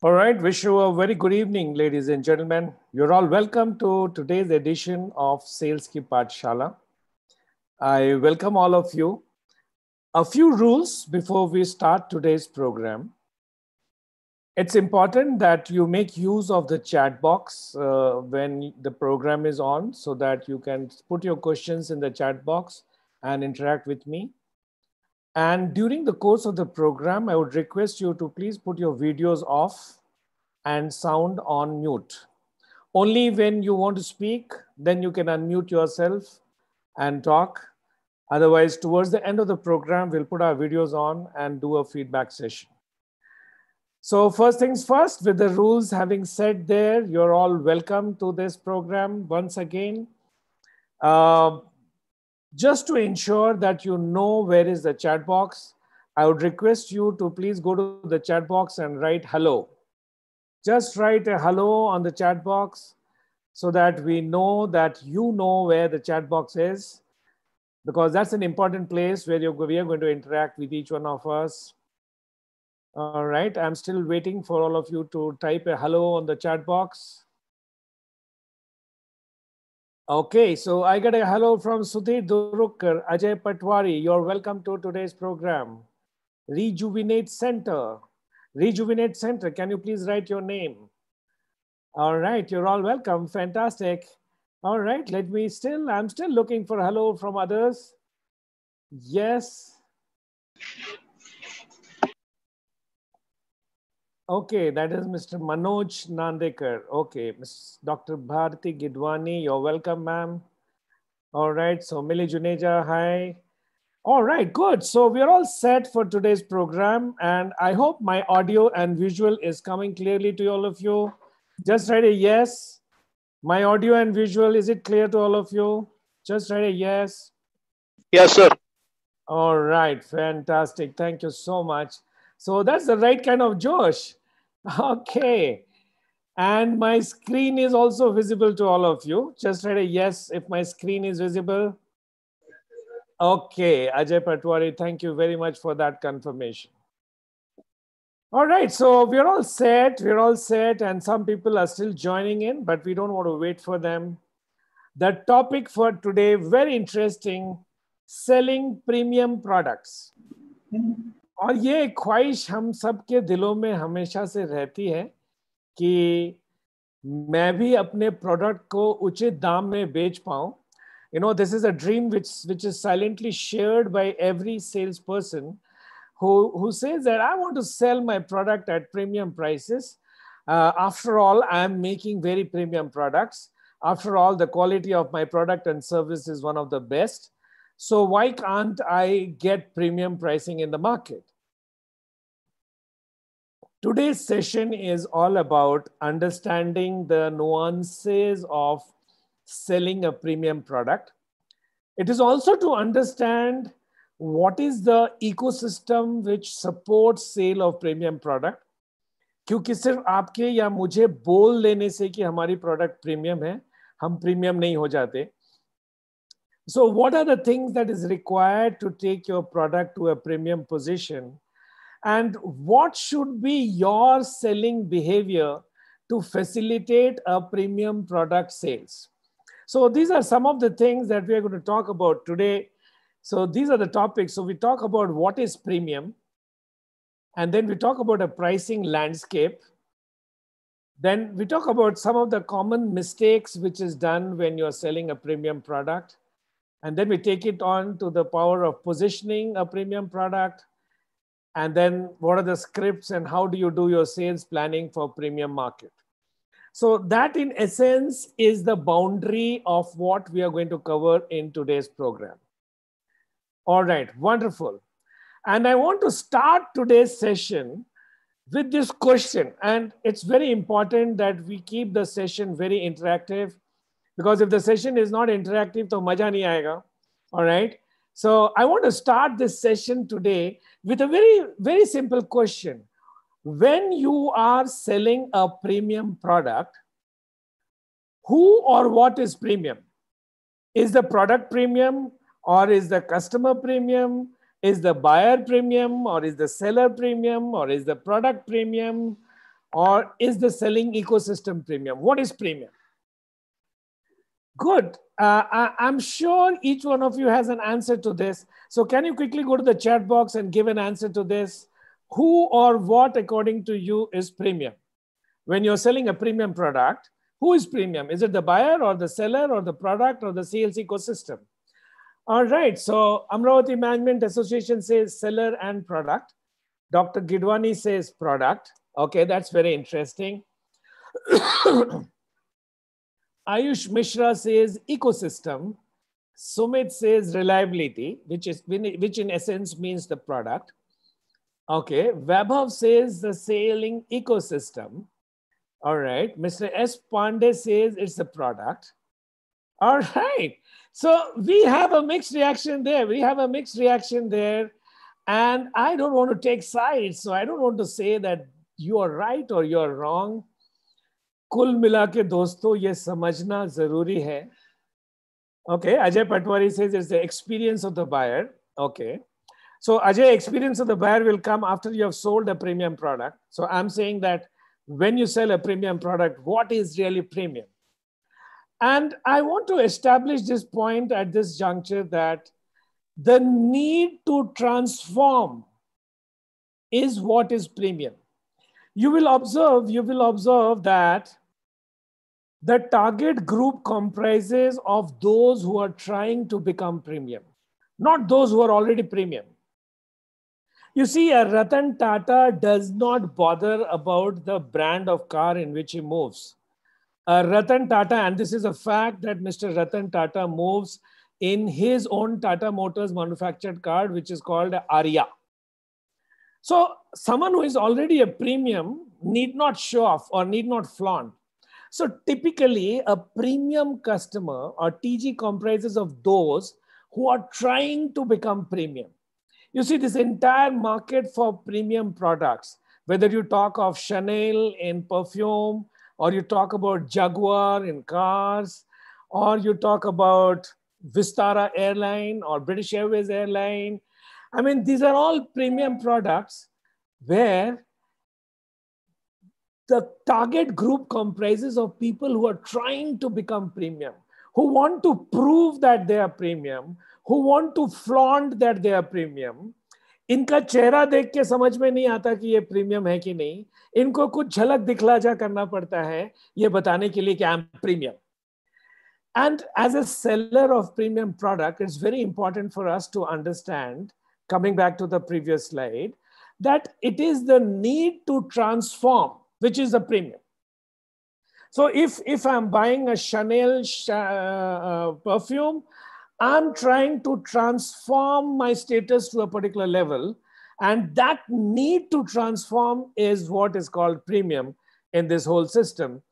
All right, wish you a very good evening, ladies and gentlemen. You're all welcome to today's edition of Sales Ki Shala. I welcome all of you. A few rules before we start today's program. It's important that you make use of the chat box uh, when the program is on so that you can put your questions in the chat box and interact with me. And during the course of the program, I would request you to please put your videos off and sound on mute. Only when you want to speak, then you can unmute yourself and talk. Otherwise, towards the end of the program, we'll put our videos on and do a feedback session. So first things first, with the rules having said there, you're all welcome to this program once again. Uh, just to ensure that you know where is the chat box, I would request you to please go to the chat box and write hello just write a hello on the chat box so that we know that you know where the chat box is because that's an important place where you're, we are going to interact with each one of us. All right, I'm still waiting for all of you to type a hello on the chat box. Okay, so I got a hello from Sudhir Durukkar, Ajay Patwari. You're welcome to today's program. Rejuvenate Center. Rejuvenate Center, can you please write your name? All right, you're all welcome. Fantastic. All right, let me still, I'm still looking for hello from others. Yes. Okay, that is Mr. Manoj Nandekar. Okay, Ms. Dr. Bharti Gidwani, you're welcome, ma'am. All right, so Millie Juneja, hi. All right, good. So we're all set for today's program, and I hope my audio and visual is coming clearly to all of you. Just write a yes. My audio and visual, is it clear to all of you? Just write a yes. Yes, sir. All right, fantastic. Thank you so much. So that's the right kind of Josh. Okay. And my screen is also visible to all of you. Just write a yes if my screen is visible. Okay, Ajay Patwari, thank you very much for that confirmation. All right, so we're all set, we're all set, and some people are still joining in, but we don't want to wait for them. The topic for today, very interesting, selling premium products. और ये ख्वाहिश हम सब के दिलों में हमेशा से रहती है कि मैं भी अपने प्रोडक्ट को उचित दाम में बेच पाऊं you know this is a dream which which is silently shared by every salesperson who who says that i want to sell my product at premium prices uh, after all i am making very premium products after all the quality of my product and service is one of the best so why can't i get premium pricing in the market today's session is all about understanding the nuances of selling a premium product. It is also to understand what is the ecosystem which supports sale of premium product. क्योंकि सिर्फ आपके या मुझे बोल लेने से कि हमारी प्रोडक्ट प्रीमियम है हम प्रीमियम नहीं So, what are the things that is required to take your product to a premium position? And what should be your selling behavior to facilitate a premium product sales? So these are some of the things that we are going to talk about today. So these are the topics. So we talk about what is premium, and then we talk about a pricing landscape. Then we talk about some of the common mistakes which is done when you're selling a premium product. And then we take it on to the power of positioning a premium product. And then what are the scripts and how do you do your sales planning for premium market? So, that in essence is the boundary of what we are going to cover in today's program. All right, wonderful. And I want to start today's session with this question. And it's very important that we keep the session very interactive because if the session is not interactive, then maja nahi aega. All right. So I want to start this session today with a very, very simple question when you are selling a premium product, who or what is premium? Is the product premium or is the customer premium? Is the buyer premium or is the seller premium or is the product premium or is the selling ecosystem premium? What is premium? Good. Uh, I, I'm sure each one of you has an answer to this. So, can you quickly go to the chat box and give an answer to this? who or what, according to you, is premium? When you're selling a premium product, who is premium? Is it the buyer or the seller or the product or the sales ecosystem? All right, so Amravati Management Association says seller and product. Dr. Gidwani says product. Okay, that's very interesting. Ayush Mishra says ecosystem. Sumit says reliability, which is which in essence means the product. Okay, Vaibhav says the sailing ecosystem. All right, Mr. S. Pandey says it's a product. All right, so we have a mixed reaction there. We have a mixed reaction there. And I don't want to take sides, so I don't want to say that you are right or you are wrong. कुल मिला के दोस्तों ये समझना जरूरी है okay Ajay Patwari से experience of the buyer okay so Ajay, experience of the buyer will come after you have sold a premium product. So I'm saying that when you sell a premium product, what is really premium? And I want to establish this point at this juncture that the need to transform is what is premium. You will observe, you will observe that the target group comprises of those who are trying to become premium, not those who are already premium. You see, a Ratan Tata does not bother about the brand of car in which he moves. A Ratan Tata, and this is a fact that Mr. Ratan Tata moves in his own Tata Motors manufactured car, which is called Arya. So, someone who is already a premium need not show off or need not flaunt. So, typically, a premium customer or TG comprises of those who are trying to become premium you see this entire market for premium products, whether you talk of Chanel in perfume, or you talk about Jaguar in cars, or you talk about Vistara Airline or British Airways Airline. I mean, these are all premium products where the target group comprises of people who are trying to become premium who want to prove that they are premium, who want to flaunt that they are premium. इनका चेहरा देख के समझ में नहीं आता कि ये प्रीमियम है कि नहीं इनको कुछ झलक दिखला जा करना पड़ता है ये बताने के लिए कि I am And as a seller of premium product, it's very important for us to understand, coming back to the previous slide, that it is the need to transform, which is the premium. So if, if I'm buying a Chanel uh, uh, perfume, I'm trying to transform my status to a particular level. And that need to transform is what is called premium in this whole system.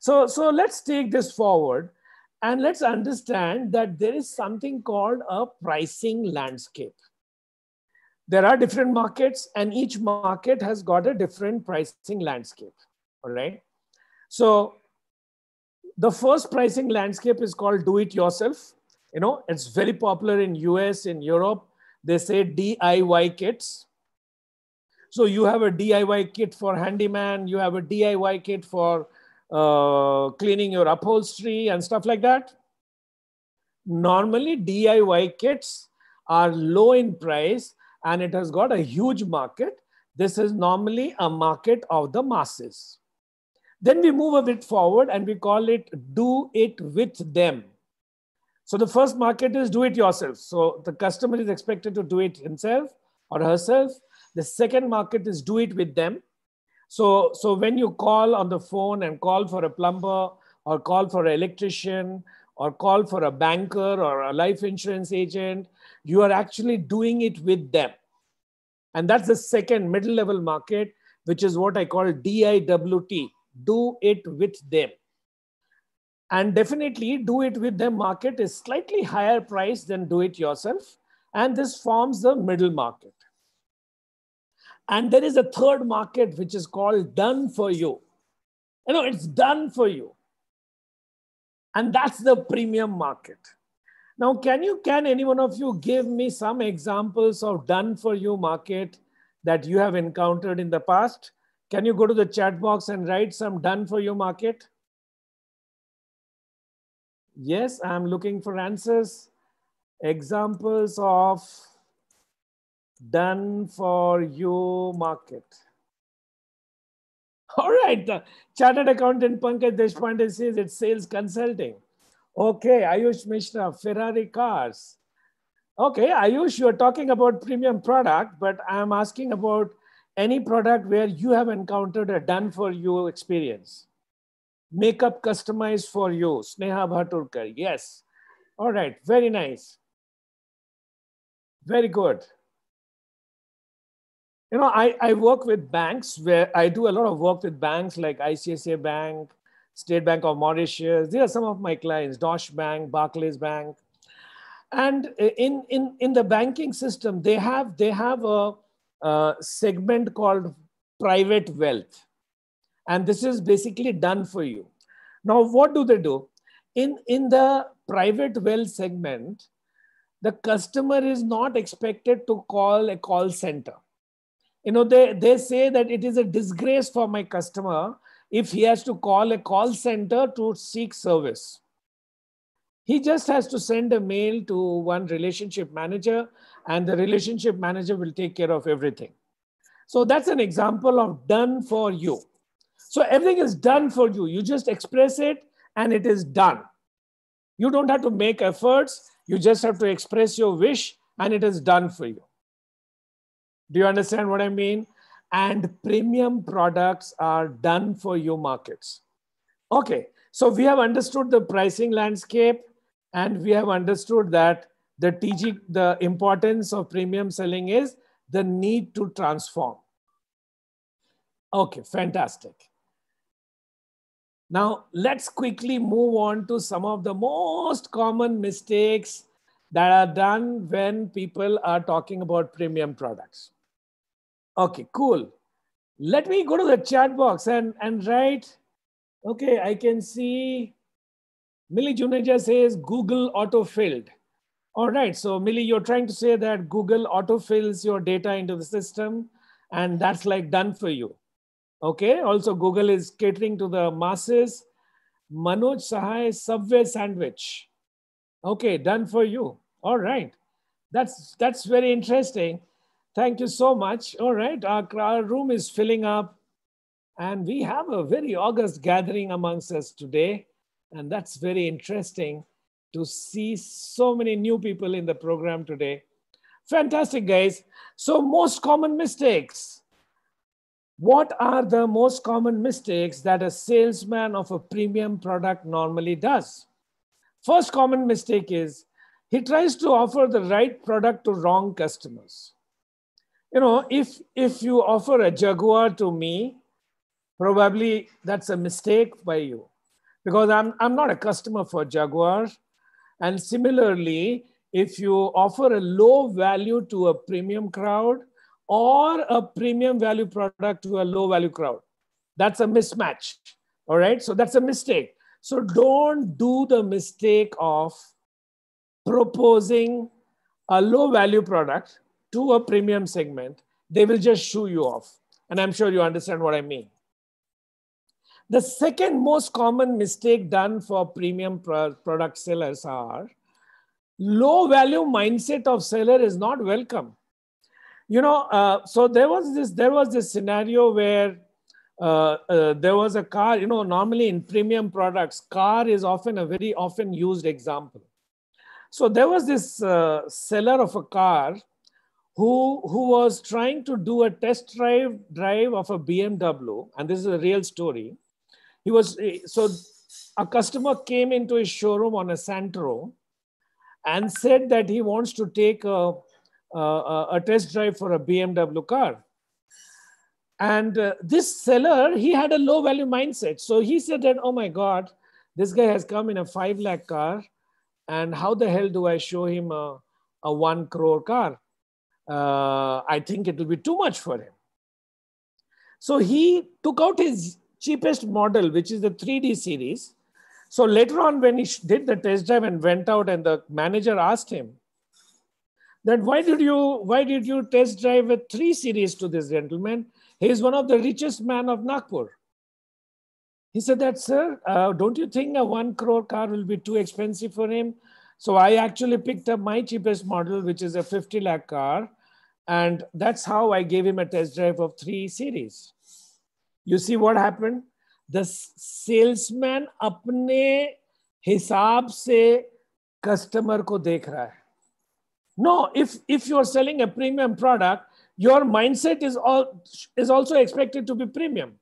So, so let's take this forward and let's understand that there is something called a pricing landscape. There are different markets and each market has got a different pricing landscape, all right? So the first pricing landscape is called do it yourself. You know, it's very popular in US, in Europe. They say DIY kits. So you have a DIY kit for handyman, you have a DIY kit for uh, cleaning your upholstery and stuff like that. Normally, DIY kits are low in price and it has got a huge market. This is normally a market of the masses. Then we move a bit forward and we call it do it with them. So the first market is do it yourself. So the customer is expected to do it himself or herself. The second market is do it with them. So, so when you call on the phone and call for a plumber or call for an electrician or call for a banker or a life insurance agent, you are actually doing it with them. And that's the second middle level market, which is what I call DIWT, do it with them and definitely do it with them market is slightly higher price than do it yourself and this forms the middle market and there is a third market which is called done for you you know it's done for you and that's the premium market now can you can any one of you give me some examples of done for you market that you have encountered in the past can you go to the chat box and write some done for you market? Yes, I'm looking for answers. Examples of done for you market. All right, the chartered accountant Pankaj Deshpande says it's sales consulting. Okay, Ayush Mishra, Ferrari cars. Okay, Ayush, you're talking about premium product, but I'm asking about any product where you have encountered a done for you experience. Makeup customized for you, Sneha Bhaturkar. Yes. All right. Very nice. Very good. You know, I, I work with banks where I do a lot of work with banks like ICICI Bank, State Bank of Mauritius. These are some of my clients, Dosh Bank, Barclays Bank. And in, in, in the banking system, they have, they have a, segment called private wealth. And this is basically done for you. Now, what do they do? In, in the private wealth segment, the customer is not expected to call a call center. You know, they, they say that it is a disgrace for my customer if he has to call a call center to seek service. He just has to send a mail to one relationship manager and the relationship manager will take care of everything. So that's an example of done for you. So everything is done for you. You just express it and it is done. You don't have to make efforts. You just have to express your wish and it is done for you. Do you understand what I mean? And premium products are done for you markets. Okay, so we have understood the pricing landscape and we have understood that the TG, the importance of premium selling is the need to transform. Okay, fantastic. Now, let's quickly move on to some of the most common mistakes that are done when people are talking about premium products. Okay, cool. Let me go to the chat box and, and write. Okay, I can see Millie Juneja says Google auto filled. All right, so Millie, you're trying to say that Google autofills your data into the system and that's like done for you. Okay, also Google is catering to the masses. Manoj Sahai Subway Sandwich. Okay, done for you. All right, that's, that's very interesting. Thank you so much. All right, our, our room is filling up and we have a very august gathering amongst us today and that's very interesting to see so many new people in the program today. Fantastic, guys. So, most common mistakes. What are the most common mistakes that a salesman of a premium product normally does? First common mistake is he tries to offer the right product to wrong customers. You know, if if you offer a Jaguar to me, probably that's a mistake by you because I'm, I'm not a customer for Jaguar. And similarly, if you offer a low value to a premium crowd or a premium value product to a low value crowd, that's a mismatch. All right. So that's a mistake. So don't do the mistake of proposing a low value product to a premium segment. They will just shoo you off. And I'm sure you understand what I mean. The second most common mistake done for premium pro product sellers are low value mindset of seller is not welcome. You know, uh, so there was this there was this scenario where uh, uh, there was a car. You know, normally in premium products, car is often a very often used example. So there was this uh, seller of a car who, who was trying to do a test drive drive of a BMW, and this is a real story he was eh, so a customer came into his showroom on a Santro and said that he wants to take a, a, a test drive for a BMW car. And uh, this seller, he had a low value mindset. So he said that, oh my God, this guy has come in a 5 lakh car. And how the hell do I show him a, a 1 crore car? Uh, I think it will be too much for him. So he took out his cheapest model, which is the 3D series. So later on, when he did the test drive and went out, and the manager asked him "Then why did you why did you test drive a three series to this gentleman? He is one of the richest man of Nagpur. He said that, sir, uh, don't you think a one crore car will be too expensive for him? So I actually picked up my cheapest model, which is a 50 lakh car. And that's how I gave him a test drive of three series. You see what happen the salesman अपने हिसाब से customer को देख रहा है no if if you are selling a premium product your set is is also expected to be premium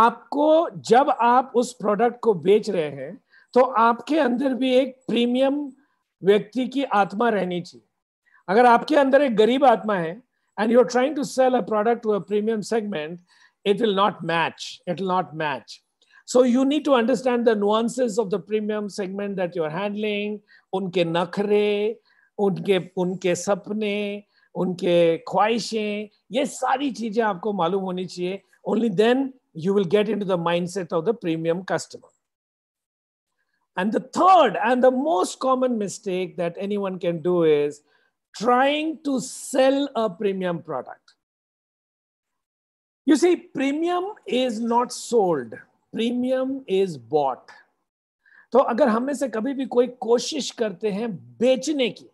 आपको जब आप उस प्रोडक्ट को बेच रहे हैं तो आपके अंदर भी एक प्रीमियम व्यक्ति की आत्मा रहनी चाहिए अगर आपके अंदर एक गरीब आत्मा है and you are trying to sell a product to a premium segment it will not match. It will not match. So you need to understand the nuances of the premium segment that you are handling, unke nakre, unke unke sapne, unke ख्वाहिशें ये सारी चीजें आपको मालूम होनी चाहिए Only then you will get into the mindset of the premium customer. And the third and the most common mistake that anyone can do is trying to sell a premium product. you see premium is not sold premium is bought तो अगर हम में से कभी भी कोई कोशिश करते हैं बेचने की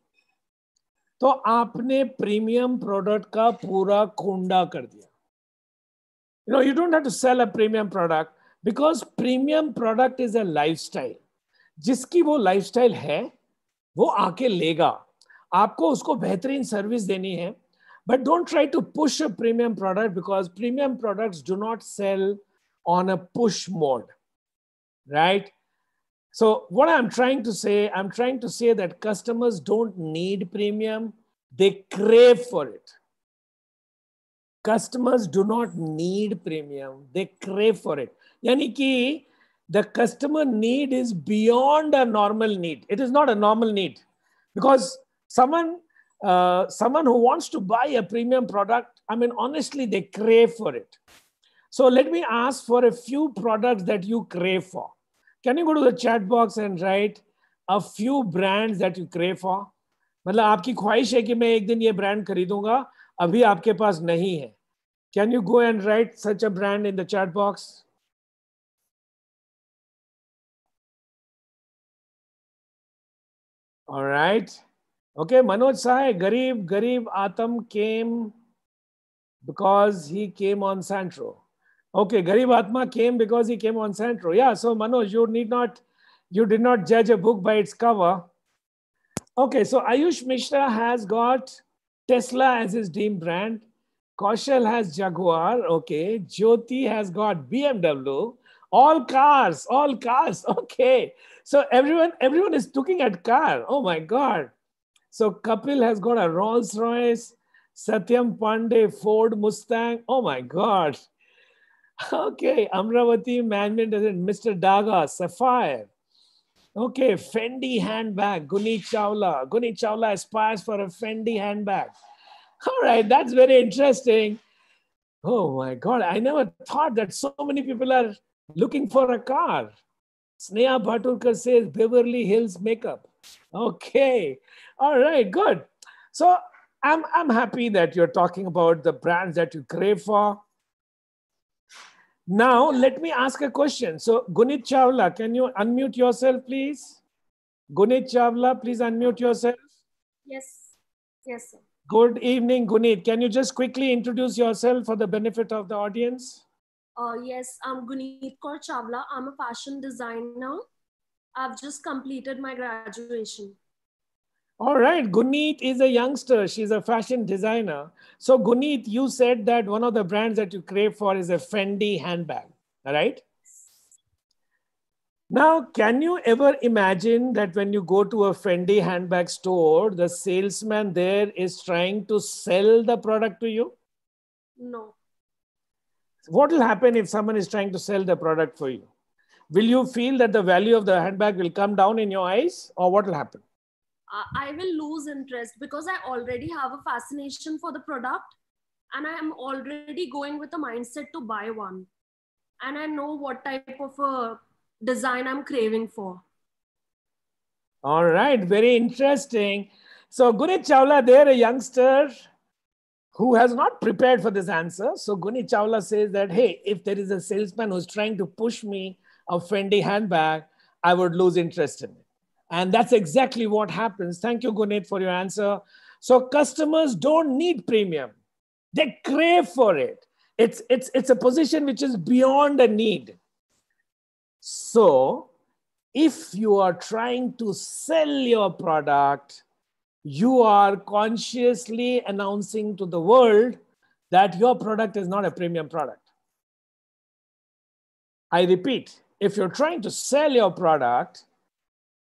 तो आपने प्रीमियम प्रोडक्ट का पूरा कुंडा कर दिया you know you don't have to sell a premium product because premium product is a lifestyle जिसकी वो लाइफस्टाइल है वो आके लेगा आपको उसको बेहतरीन सर्विस देनी है But don't try to push a premium product because premium products do not sell on a push mode, right? So, what I'm trying to say, I'm trying to say that customers don't need premium, they crave for it. Customers do not need premium, they crave for it. Yani ki, the customer need is beyond a normal need. It is not a normal need because someone uh, someone who wants to buy a premium product, I mean, honestly, they crave for it. So let me ask for a few products that you crave for. Can you go to the chat box and write a few brands that you crave for? मतलब आपकी ख्वाहिश है कि मैं एक दिन ये brand खरीदूंगा अभी आपके पास नहीं है can you go and write such a brand in the chat box All right. Okay, Manoj Sahai, Garib, Garib Atam came because he came on Santro. Okay, Garib Atma came because he came on Santro. Yeah, so Manoj, you need not, you did not judge a book by its cover. Okay, so Ayush Mishra has got Tesla as his dream brand. Kaushal has Jaguar. Okay, Jyoti has got BMW. All cars, all cars. Okay, so everyone, everyone is looking at car. Oh my God. So Kapil has got a Rolls Royce, Satyam Pandey Ford Mustang. Oh my God. Okay, Amravati Management doesn't. Mr. Daga, Sapphire. Okay, Fendi handbag, Guni Chawla. Guni Chawla aspires for a Fendi handbag. All right, that's very interesting. Oh my God, I never thought that so many people are looking for a car. Sneha Bhattulkar says Beverly Hills makeup. Okay. All right, good. So I'm, I'm happy that you're talking about the brands that you crave for. Now, let me ask a question. So, Gunit Chawla, can you unmute yourself, please? Gunit Chawla, please unmute yourself. Yes. Yes, sir. Good evening, Gunit. Can you just quickly introduce yourself for the benefit of the audience? Uh, yes, I'm Gunit Kaur Chawla. I'm a fashion designer I've just completed my graduation. All right, Gunit is a youngster. She's a fashion designer. So, Gunit, you said that one of the brands that you crave for is a Fendi handbag, all right? Now, can you ever imagine that when you go to a Fendi handbag store, the salesman there is trying to sell the product to you? No. What will happen if someone is trying to sell the product for you? will you feel that the value of the handbag will come down in your eyes or what will happen uh, i will lose interest because i already have a fascination for the product and i am already going with the mindset to buy one and i know what type of a design i'm craving for all right very interesting so gunit chawla there a youngster who has not prepared for this answer so gunit chawla says that hey if there is a salesman who's trying to push me a Fendi handbag, I would lose interest in it. And that's exactly what happens. Thank you, Gunit, for your answer. So customers don't need premium. They crave for it. It's, it's, it's a position which is beyond a need. So if you are trying to sell your product, you are consciously announcing to the world that your product is not a premium product. I repeat, if you're trying to sell your product,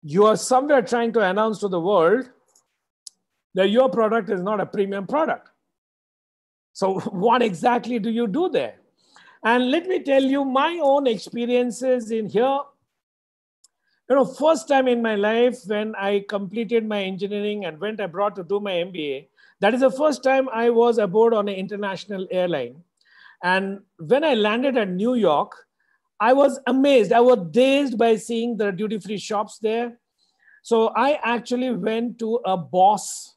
you are somewhere trying to announce to the world that your product is not a premium product. So, what exactly do you do there? And let me tell you my own experiences in here. You know, first time in my life when I completed my engineering and went abroad to do my MBA, that is the first time I was aboard on an international airline. And when I landed at New York, I was amazed. I was dazed by seeing the duty free shops there. So I actually went to a Boss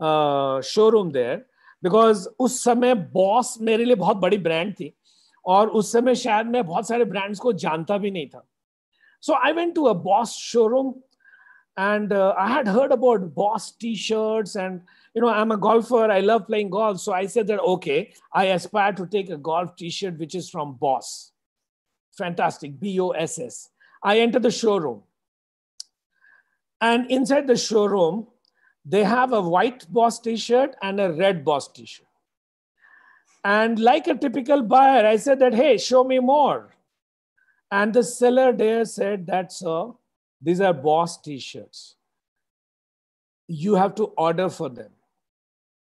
uh, showroom there because उस समय Boss मेरे लिए बहुत बड़ी brand थी और उस समय शायद मैं बहुत सारे brands को जानता भी नहीं था. So I went to a Boss showroom and uh, I had heard about Boss T-shirts and you know I'm a golfer. I love playing golf, so I said that okay, I aspire to take a golf T-shirt which is from Boss. Fantastic, B O S S. I enter the showroom. And inside the showroom, they have a white Boss t shirt and a red Boss t shirt. And like a typical buyer, I said that, hey, show me more. And the seller there said that, sir, these are Boss t shirts. You have to order for them.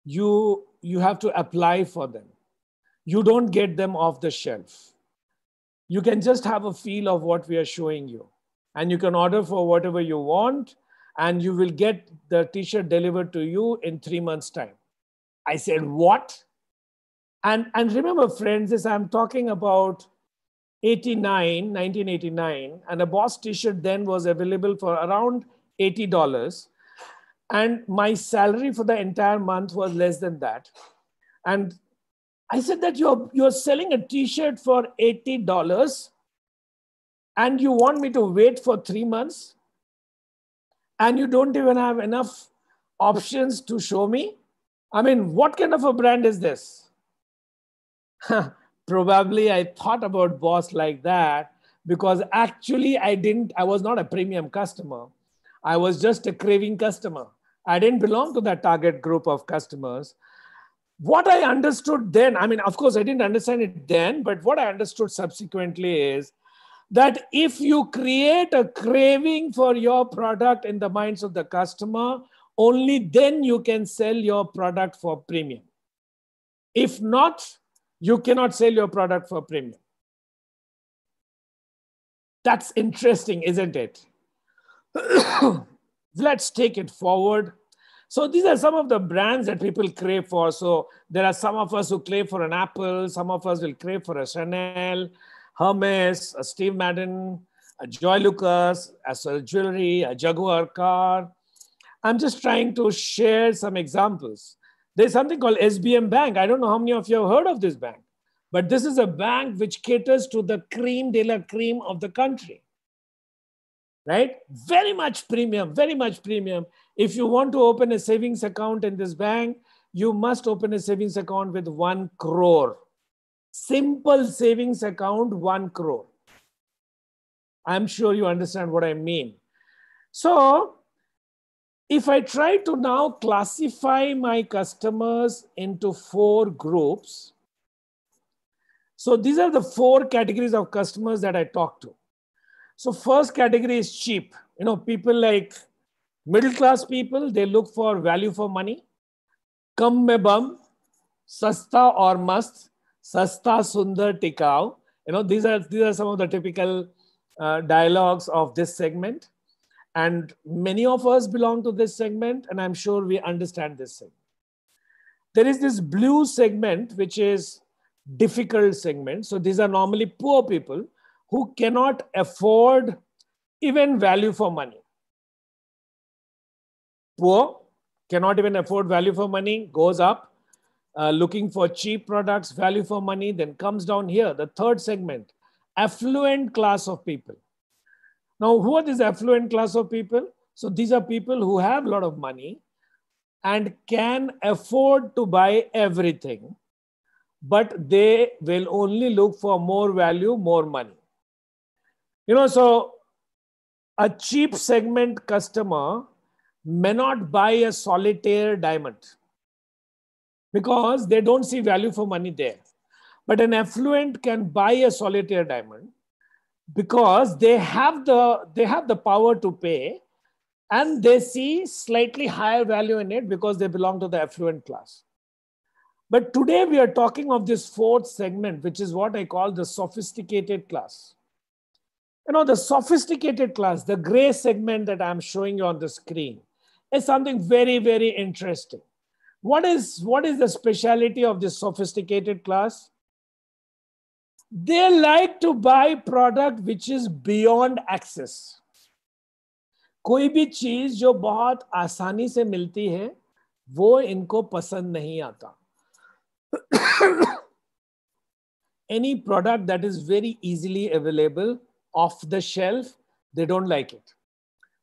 You, you have to apply for them. You don't get them off the shelf you can just have a feel of what we are showing you. And you can order for whatever you want, and you will get the t shirt delivered to you in three months' time. I said, What? And, and remember, friends, as I'm talking about 89, 1989, and a Boss t shirt then was available for around $80. And my salary for the entire month was less than that. And I said that you're, you're selling a t-shirt for $80 and you want me to wait for three months and you don't even have enough options to show me? I mean, what kind of a brand is this? Probably I thought about Boss like that because actually I didn't, I was not a premium customer. I was just a craving customer. I didn't belong to that target group of customers what I understood then, I mean, of course, I didn't understand it then, but what I understood subsequently is that if you create a craving for your product in the minds of the customer, only then you can sell your product for premium. If not, you cannot sell your product for premium. That's interesting, isn't it? Let's take it forward so these are some of the brands that people crave for. So there are some of us who crave for an Apple, some of us will crave for a Chanel, Hermes, a Steve Madden, a Joy Lucas, a jewelry, a Jaguar car. I'm just trying to share some examples. There's something called SBM Bank. I don't know how many of you have heard of this bank, but this is a bank which caters to the cream de la cream of the country right? Very much premium, very much premium. If you want to open a savings account in this bank, you must open a savings account with one crore. Simple savings account, one crore. I'm sure you understand what I mean. So, if I try to now classify my customers into four groups, so these are the four categories of customers that I talk to. So first category is cheap. You know, people like middle class people, they look for value for money. Kam me bum, sasta or must, sasta sundar tikau. You know, these are, these are some of the typical uh, dialogues of this segment. And many of us belong to this segment, and I'm sure we understand this segment. There is this blue segment, which is difficult segment. So these are normally poor people who cannot afford even value for money. Poor cannot even afford value for money, goes up, uh, looking for cheap products, value for money, then comes down here, the third segment, affluent class of people. Now, who are these affluent class of people? So, these are people who have a lot of money and can afford to buy everything, but they will only look for more value, more money. You know, so a cheap segment customer may not buy a solitaire diamond because they don't see value for money there. But an affluent can buy a solitaire diamond because they have the they have the power to pay and they see slightly higher value in it because they belong to the affluent class. But today we are talking of this fourth segment, which is what I call the sophisticated class you know, the sophisticated class, the gray segment that I'm showing you on the screen is something very, very interesting. What is, what is the speciality of this sophisticated class? They like to buy product which is beyond access. कोई भी चीज जो बहुत आसानी से मिलती है वो इनको पसंद नहीं आता Any product that is very easily available off the shelf, they don't like it.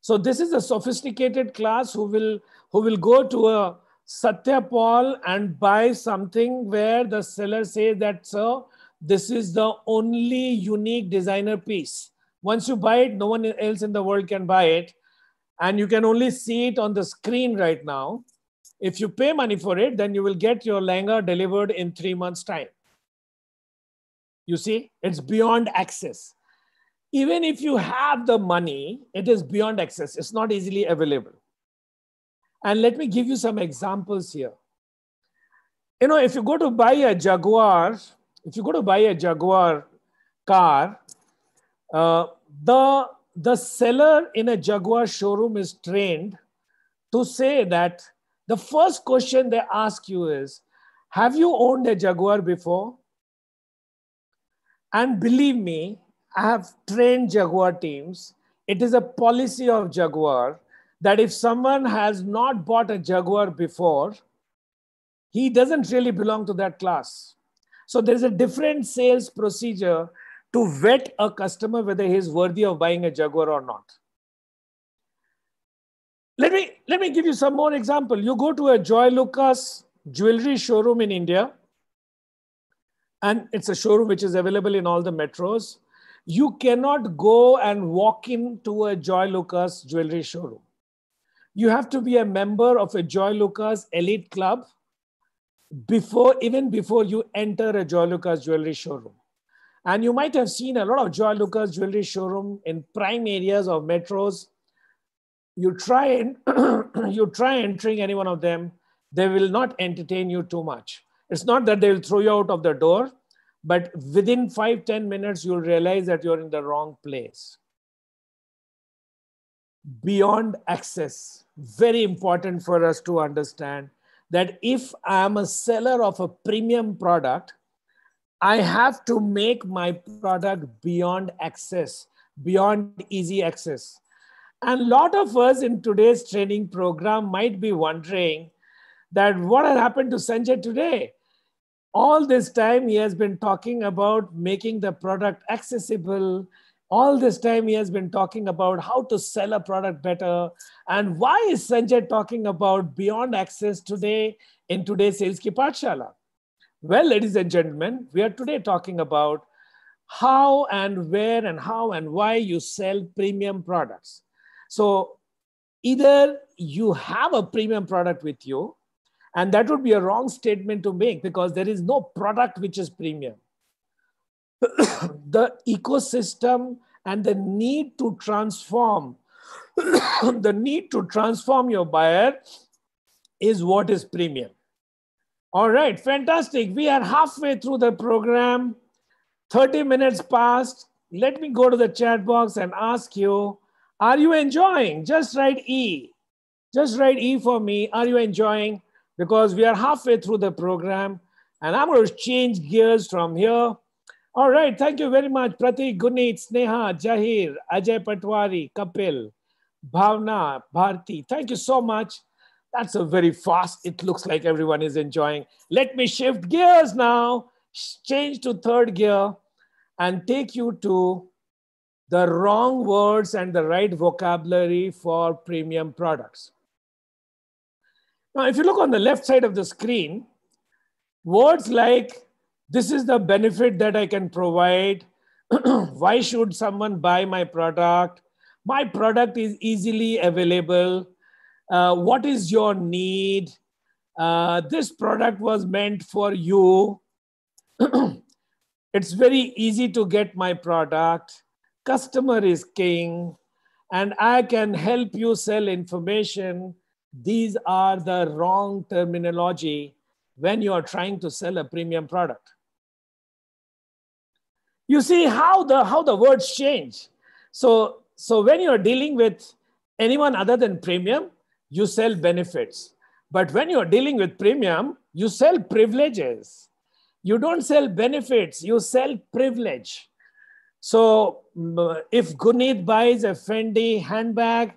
So this is a sophisticated class who will, who will go to a Satyapal and buy something where the seller says that, sir, this is the only unique designer piece. Once you buy it, no one else in the world can buy it. And you can only see it on the screen right now. If you pay money for it, then you will get your Langer delivered in three months' time. You see, it's beyond access even if you have the money, it is beyond access, it's not easily available. And let me give you some examples here. You know, if you go to buy a Jaguar, if you go to buy a Jaguar car, uh, the, the seller in a Jaguar showroom is trained to say that the first question they ask you is Have you owned a Jaguar before? And believe me, I have trained Jaguar teams. It is a policy of Jaguar that if someone has not bought a Jaguar before, he doesn't really belong to that class. So there's a different sales procedure to vet a customer whether he's worthy of buying a Jaguar or not. Let me, let me give you some more example. You go to a Joy Lucas jewelry showroom in India, and it's a showroom which is available in all the metros. You cannot go and walk into a Joy Lucas jewelry showroom. You have to be a member of a Joy Lucas elite club before, even before you enter a Joy Lucas jewelry showroom. And you might have seen a lot of Joy Lucas jewelry showroom in prime areas of metros. You try and you try entering any one of them, they will not entertain you too much. It's not that they will throw you out of the door, but within five ten minutes you'll realize that you're in the wrong place beyond access very important for us to understand that if i am a seller of a premium product i have to make my product beyond access beyond easy access and a lot of us in today's training program might be wondering that what has happened to sanjay today all this time he has been talking about making the product accessible all this time he has been talking about how to sell a product better and why is sanjay talking about beyond access today in today's sales ki paathshala well ladies and gentlemen we are today talking about how and where and how and why you sell premium products so either you have a premium product with you and that would be a wrong statement to make because there is no product which is premium. the ecosystem and the need to transform, the need to transform your buyer is what is premium. All right, fantastic. We are halfway through the program. 30 minutes passed. Let me go to the chat box and ask you Are you enjoying? Just write E. Just write E for me. Are you enjoying? because we are halfway through the program and I'm going to change gears from here. All right, thank you very much, Prati, Guneet, Sneha, Jahir, Ajay Patwari, Kapil, Bhavna, Bharti. Thank you so much. That's a very fast, it looks like everyone is enjoying. Let me shift gears now, change to third gear and take you to the wrong words and the right vocabulary for premium products. Now, if you look on the left side of the screen, words like, this is the benefit that I can provide. Why should someone buy my product? My product is easily available. Uh, what is your need? Uh, this product was meant for you. it's very easy to get my product. Customer is king. And I can help you sell information these are the wrong terminology when you are trying to sell a premium product. You see how the, how the words change. So, so when you're dealing with anyone other than premium, you sell benefits. But when you're dealing with premium, you sell privileges. You don't sell benefits, you sell privilege. So if Gunit buys a Fendi handbag,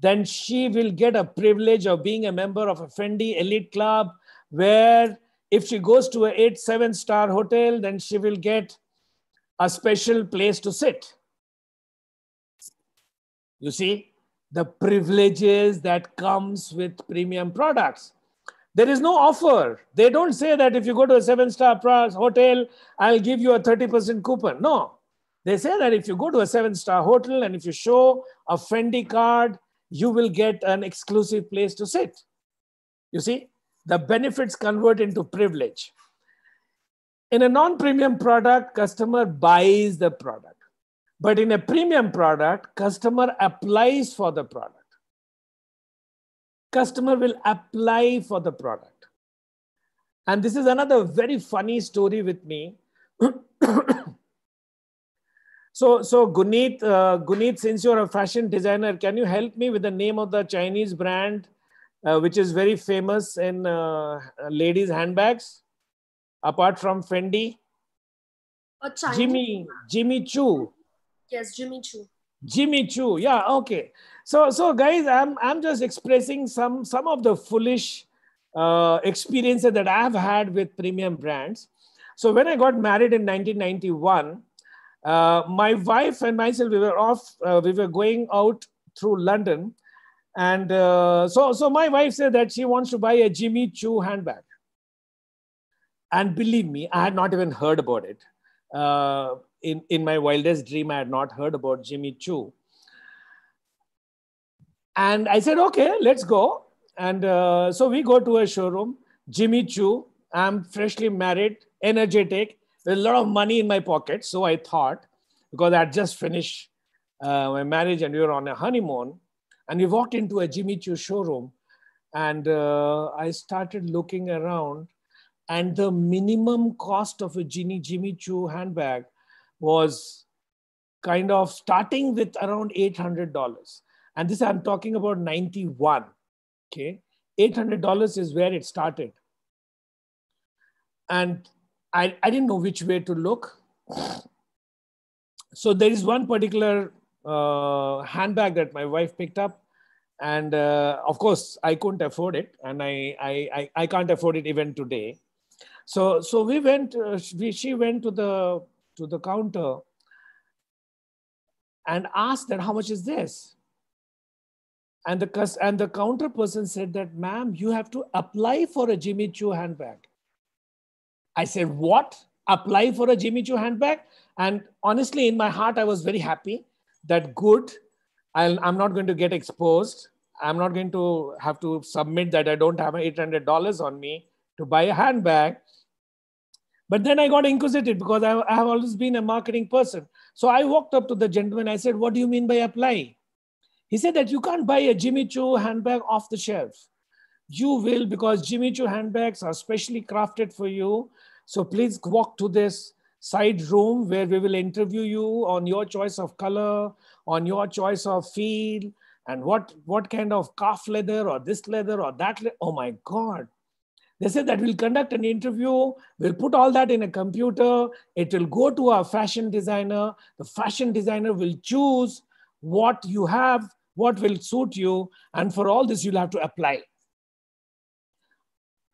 then she will get a privilege of being a member of a Fendi elite club where if she goes to an eight, seven star hotel, then she will get a special place to sit. You see, the privileges that comes with premium products. There is no offer. They don't say that if you go to a seven star hotel, I'll give you a 30% coupon. No. They say that if you go to a seven star hotel and if you show a Fendi card, you will get an exclusive place to sit. You see, the benefits convert into privilege. In a non premium product, customer buys the product. But in a premium product, customer applies for the product. Customer will apply for the product. And this is another very funny story with me. So, so Guneet, uh, since you're a fashion designer, can you help me with the name of the Chinese brand uh, which is very famous in uh, ladies' handbags, apart from Fendi? A Jimmy, Jimmy Choo. Yes, Jimmy Choo. Jimmy Choo. Yeah, okay. So, so guys, I'm I'm just expressing some some of the foolish uh, experiences that I've had with premium brands. So when I got married in 1991. Uh, my wife and myself, we were off, uh, we were going out through London. And uh, so, so my wife said that she wants to buy a Jimmy Choo handbag. And believe me, I had not even heard about it. Uh, in, in my wildest dream, I had not heard about Jimmy Choo. And I said, okay, let's go. And uh, so we go to a showroom, Jimmy Choo. I'm freshly married, energetic, there's a lot of money in my pocket. So I thought, because I'd just finished uh, my marriage and we were on a honeymoon, and we walked into a Jimmy Choo showroom, and uh, I started looking around, and the minimum cost of a Jimmy Jimmy Choo handbag was kind of starting with around eight hundred dollars, and this I'm talking about ninety one. Okay, eight hundred dollars is where it started, and I, I didn't know which way to look. So there is one particular uh, handbag that my wife picked up. And uh, of course, I couldn't afford it. And I, I, I, I can't afford it even today. So, so we went, uh, we, she went to the, to the counter and asked that, how much is this? And the, and the counter person said that, ma'am, you have to apply for a Jimmy Choo handbag. I said, What? Apply for a Jimmy Choo handbag? And honestly, in my heart, I was very happy that good, i am not going to get exposed. I'm not going to have to submit that I don't have $800 on me to buy a handbag. But then I got inquisitive because I, I have always been a marketing person. So I walked up to the gentleman. I said, What do you mean by apply? He said that you can't buy a Jimmy Choo handbag off the shelf. You will because Jimmy Choo handbags are specially crafted for you. So please walk to this side room where we will interview you on your choice of color, on your choice of feel, and what, what kind of calf leather or this leather or that. Le- oh my God. They said that we'll conduct an interview, we'll put all that in a computer, it will go to our fashion designer. The fashion designer will choose what you have, what will suit you, and for all this, you'll have to apply.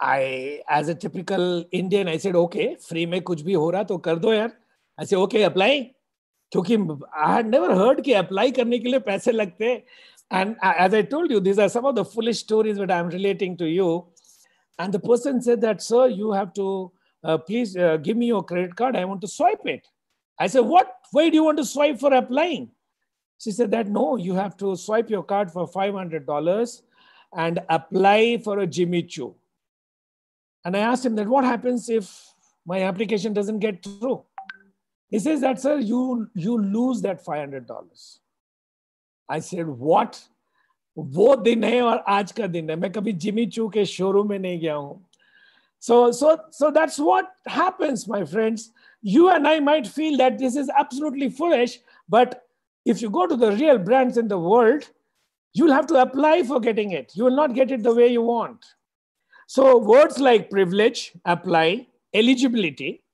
I, as a typical Indian, I said, okay, free में कुछ भी हो रहा तो कर दो यार. I said, okay, apply. Because I had never heard कि apply करने के लिए पैसे लगते. And as I told you, these are some of the foolish stories that I'm relating to you. And the person said that, sir, you have to uh, please uh, give me your credit card. I want to swipe it. I said, what? Why do you want to swipe for applying? She said that no, you have to swipe your card for $500 and apply for a Jimmy Choo. And I asked him that what happens if my application doesn't get through? He says that, sir, you, you lose that $500. I said, what? वो दिन है और आज का दिन है मैं कभी Jimmy Choo So, so, so that's what happens, my friends. You and I might feel that this is absolutely foolish, but if you go to the real brands in the world, you'll have to apply for getting it. You will not get it the way you want. So words like privilege apply, eligibility.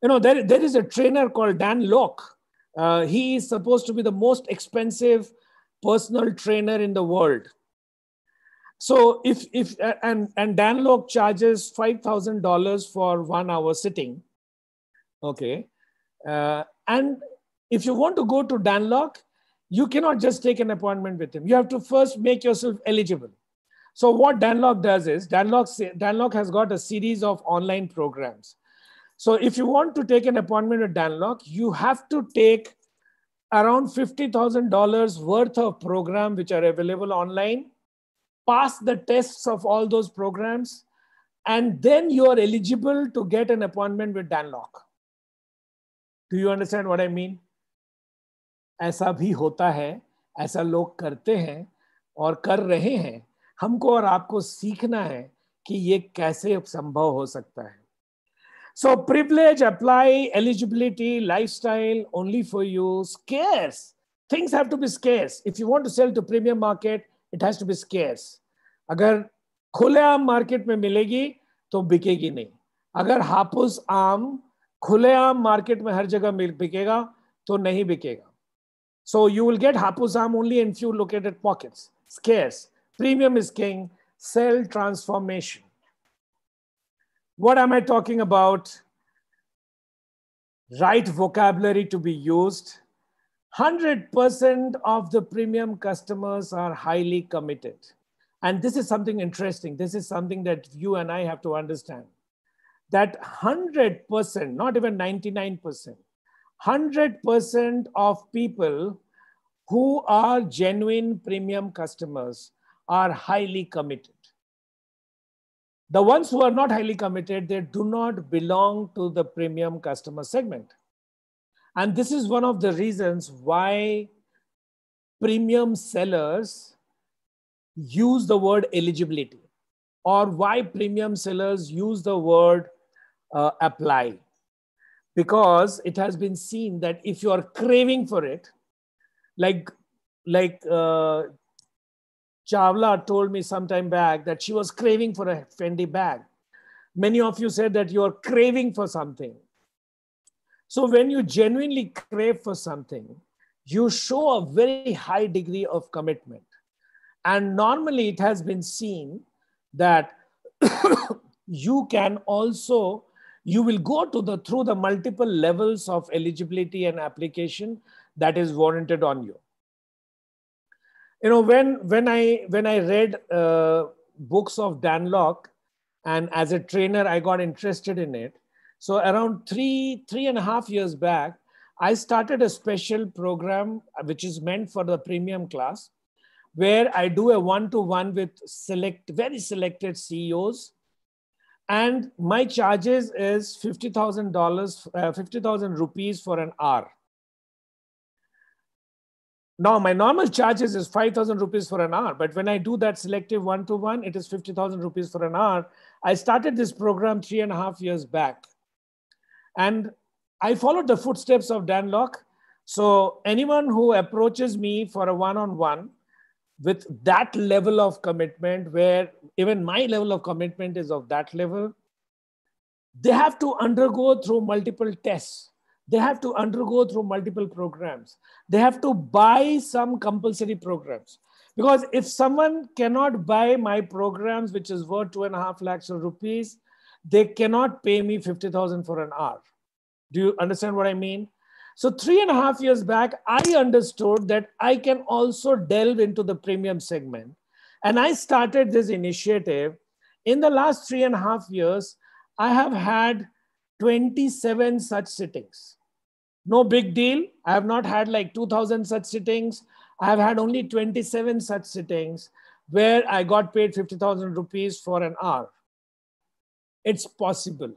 You know, there, there is a trainer called Dan Locke. Uh, he is supposed to be the most expensive personal trainer in the world. So if, if uh, and, and Dan Locke charges $5,000 for one hour sitting, okay? Uh, and if you want to go to Dan Locke, you cannot just take an appointment with him. You have to first make yourself eligible. So what Danlock does is Danlock, Danlock has got a series of online programs. So if you want to take an appointment with Danlock, you have to take around $50,000 worth of program which are available online, pass the tests of all those programs, and then you are eligible to get an appointment with Danlock. Do you understand what I mean? ऐसा भी होता है ऐसा लोग करते हैं और कर रहे हैं हमको और आपको सीखना है कि ये कैसे संभव हो सकता है so privilege apply eligibility lifestyle only for you scarce things have to be scarce if you to sell to premium market it has to be scarce अगर खुलेआम मार्केट में मिलेगी तो बिकेगी नहीं अगर हापुस आम खुलेआम मार्केट में हर जगह मिल बिकेगा तो नहीं बिकेगा so you will get Hapus आम only in few located pockets scarce Premium is king, cell transformation. What am I talking about? Right vocabulary to be used. 100% of the premium customers are highly committed. And this is something interesting. This is something that you and I have to understand. That 100%, not even 99%, 100% of people who are genuine premium customers are highly committed. The ones who are not highly committed, they do not belong to the premium customer segment. And this is one of the reasons why premium sellers use the word eligibility or why premium sellers use the word uh, apply. Because it has been seen that if you are craving for it, like, like uh, Chavla told me sometime back that she was craving for a Fendi bag. Many of you said that you are craving for something. So when you genuinely crave for something, you show a very high degree of commitment. And normally it has been seen that you can also, you will go to the through the multiple levels of eligibility and application that is warranted on you you know when when i when i read uh, books of dan locke and as a trainer i got interested in it so around three three and a half years back i started a special program uh, which is meant for the premium class where i do a one-to-one with select very selected ceos and my charges is $50000 uh, 50000 rupees for an hour now, my normal charges is 5,000 rupees for an hour, but when I do that selective one to one, it is 50,000 rupees for an hour. I started this program three and a half years back. And I followed the footsteps of Dan Locke. So, anyone who approaches me for a one on one with that level of commitment, where even my level of commitment is of that level, they have to undergo through multiple tests they have to undergo through multiple programs they have to buy some compulsory programs because if someone cannot buy my programs which is worth two and a half lakhs of rupees they cannot pay me 50000 for an hour do you understand what i mean so three and a half years back i understood that i can also delve into the premium segment and i started this initiative in the last three and a half years i have had 27 such sittings. No big deal. I have not had like 2000 such sittings. I have had only 27 such sittings where I got paid 50,000 rupees for an hour. It's possible.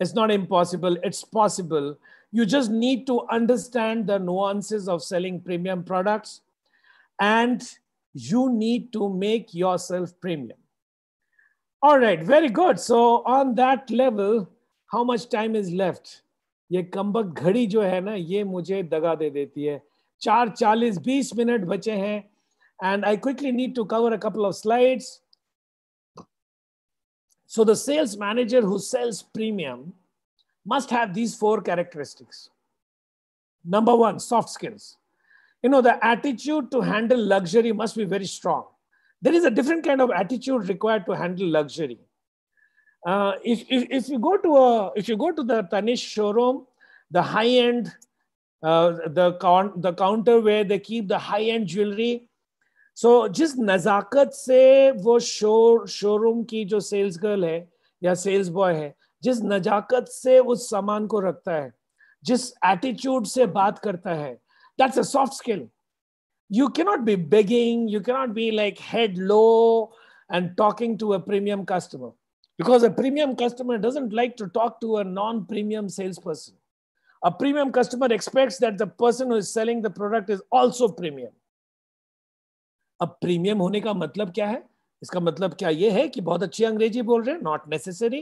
It's not impossible. It's possible. You just need to understand the nuances of selling premium products and you need to make yourself premium. All right, very good. So, on that level, how much time is left ये कम्बक घड़ी जो है ना ये मुझे दगा दे देती है चार चालीस बीस मिनट बचे हैं and I quickly need to cover a couple of slides So the sales manager who sells premium must have these four characteristics. Number one, soft skills. You know, the attitude to handle luxury must be very strong. There is a different kind of attitude required to handle luxury. Uh, if, if, if you go to a, if you go to the Tanish showroom, the high end, uh, the count, the counter where they keep the high end jewelry. So जिस नज़ाकत से वो show showroom की जो sales girl है या sales boy है जिस नज़ाकत से उस सामान को रखता है जिस एटीट्यूड से बात करता है that's a soft skill you cannot be begging you cannot be like head low and talking to a premium customer because a premium customer doesn't like to talk to a non-premium salesperson a premium customer expects that the person who is selling the product is also premium a premium hone ka matlab kya hai iska matlab kya ye hai ki bahut achhi angrezi bol rahe not necessary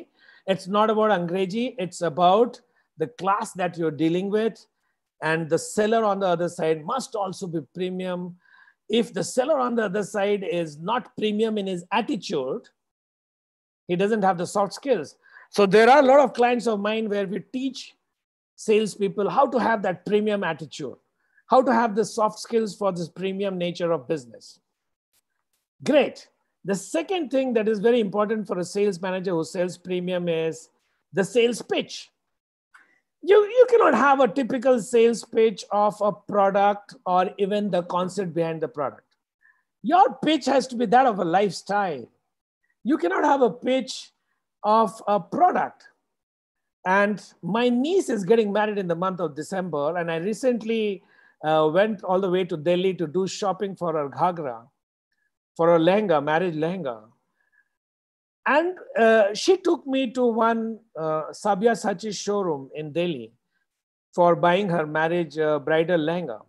it's not about angreji. it's about the class that you're dealing with and the seller on the other side must also be premium if the seller on the other side is not premium in his attitude he doesn't have the soft skills. So there are a lot of clients of mine where we teach salespeople how to have that premium attitude, how to have the soft skills for this premium nature of business. Great. The second thing that is very important for a sales manager who sells premium is the sales pitch. You, you cannot have a typical sales pitch of a product or even the concept behind the product. Your pitch has to be that of a lifestyle you cannot have a pitch of a product. And my niece is getting married in the month of December, and I recently uh, went all the way to Delhi to do shopping for her ghagra, for her lehenga, marriage lehenga. And uh, she took me to one uh, Sabya Sachi showroom in Delhi for buying her marriage uh, bridal lehenga.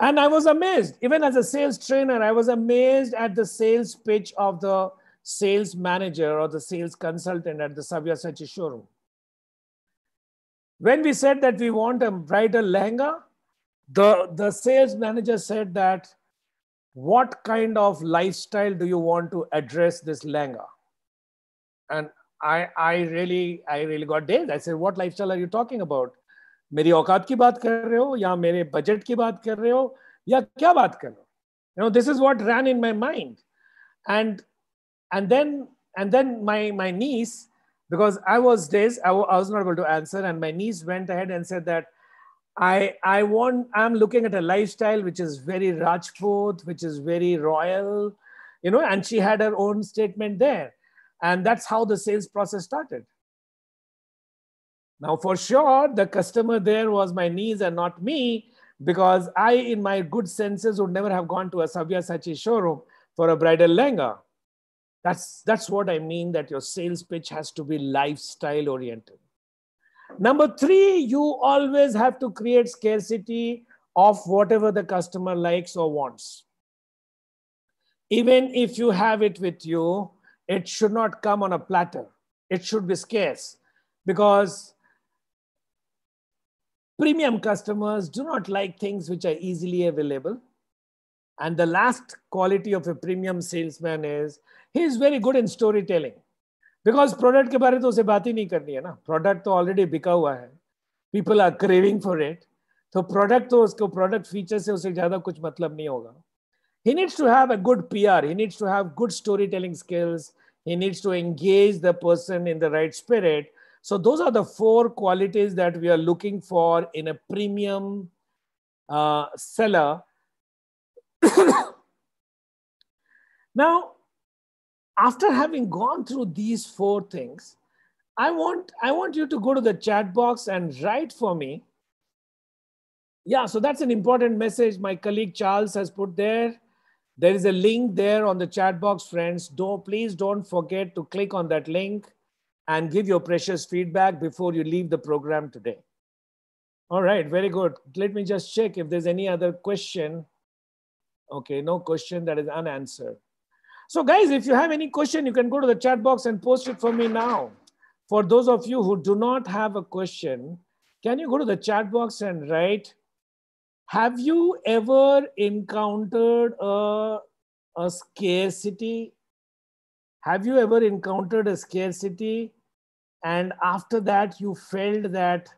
And I was amazed, even as a sales trainer, I was amazed at the sales pitch of the sales manager or the sales consultant at the Sabyasachi showroom. When we said that we want a brighter lehenga, the, the sales manager said that what kind of lifestyle do you want to address this lehenga? And I, I really, I really got dazed. I said, what lifestyle are you talking about? मेरी औकात की बात कर रहे हो या मेरे budget की बात कर रहे हो या क्या बात कर रहे हो you know this is what ran in my mind and and then and then my my niece because i was this I, I was not able to answer and my niece went ahead and said that i i want i'm looking at a lifestyle which is very rajput which is very royal you know and she had her own statement there and that's how the sales process started now, for sure, the customer there was my niece and not me, because I, in my good senses, would never have gone to a Sabyasachi showroom for a bridal lenga. That's, that's what I mean that your sales pitch has to be lifestyle oriented. Number three, you always have to create scarcity of whatever the customer likes or wants. Even if you have it with you, it should not come on a platter. It should be scarce because Premium customers do not like things which are easily available. And the last quality of a premium salesman is he is very good in storytelling. because product के बारे में तो उसे बात ही नहीं करनी है ना प्रोडक्ट तो ऑलरेडी बिका हुआ है people are craving for it तो प्रोडक्ट तो उसको प्रोडक्ट फीचर से उसे ज्यादा कुछ मतलब नहीं होगा he needs to have a good PR. He needs to have good storytelling skills. He needs to engage the person in the right spirit so those are the four qualities that we are looking for in a premium uh, seller. now, after having gone through these four things, I want, I want you to go to the chat box and write for me. Yeah, so that's an important message my colleague Charles has put there. There is a link there on the chat box, friends. Do, please don't forget to click on that link and give your precious feedback before you leave the program today. All right, very good. Let me just check if there's any other question. Okay, no question that is unanswered. So guys, if you have any question, you can go to the chat box and post it for me now. For those of you who do not have a question, can you go to the chat box and write, have you ever encountered a, a scarcity? Have you ever encountered a scarcity and after that you felt that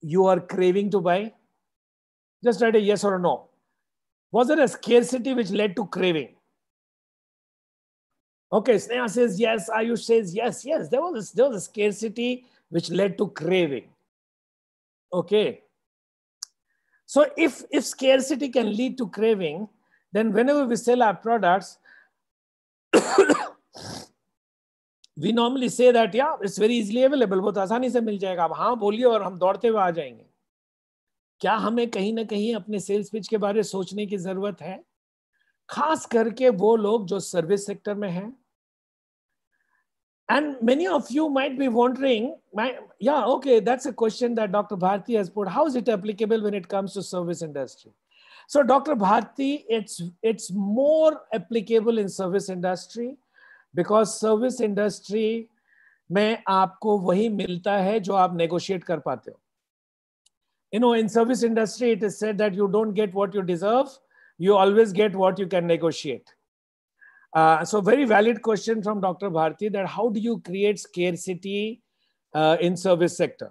you are craving to buy just write a yes or a no was there a scarcity which led to craving okay sneha says yes ayush says yes yes there was a, there was a scarcity which led to craving okay so if if scarcity can lead to craving then whenever we sell our products we normally say that या it's very easily available बहुत आसानी से मिल जाएगा आप हाँ बोलिए और हम दौड़ते हुए आ जाएंगे क्या हमें कहीं ना कहीं अपने सेल्स पिच के बारे में सोचने की ज़रूरत है खास करके वो लोग जो सर्विस सेक्टर में हैं and many of you might be wondering my, yeah okay that's a question that dr bharti has put how is it applicable when it comes to service industry so dr bharti it's it's more applicable in service industry because service industry में आपको वही मिलता है जो आप negotiate कर पाते हो you know in service industry it is said that you don't get what you deserve you always get what you can negotiate uh, so very valid question from dr bharti that how do you create scarcity uh, in service sector